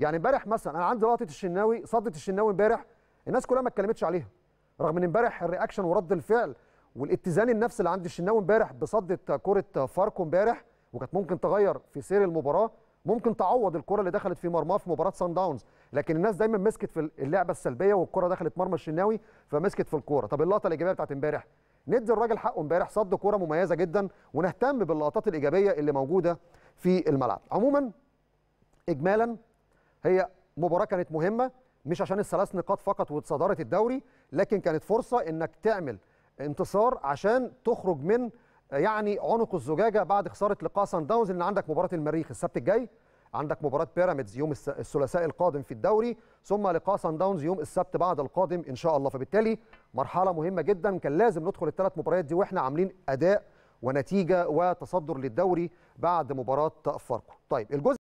يعني امبارح مثلا انا عندي لقطه الشناوي صدت الشناوي امبارح الناس كلها ما اتكلمتش عليها رغم ان امبارح الرياكشن ورد الفعل والاتزان النفسي اللي عند الشناوي امبارح بصدت كرة فاركو امبارح وكانت ممكن تغير في سير المباراه ممكن تعوض الكره اللي دخلت في مرماه في مباراه سان داونز لكن الناس دايما مسكت في اللعبه السلبيه والكره دخلت مرمى الشناوي فمسكت في الكوره طب اللقطه الايجابيه بتاعت امبارح ندي الراجل حقه امبارح صد كوره مميزه جدا ونهتم باللقطات الايجابيه اللي موجوده في الملعب عموما اجمالا هي مباراه كانت مهمه مش عشان الثلاث نقاط فقط وصدارة الدوري لكن كانت فرصه انك تعمل انتصار عشان تخرج من يعني عنق الزجاجه بعد خساره لقاء سان داونز ان عندك مباراه المريخ السبت الجاي عندك مباراه بيراميدز يوم الثلاثاء القادم في الدوري ثم لقاء سان داونز يوم السبت بعد القادم ان شاء الله فبالتالي مرحله مهمه جدا كان لازم ندخل الثلاث مباريات دي واحنا عاملين اداء ونتيجه وتصدر للدوري بعد مباراه فاركو طيب الجزء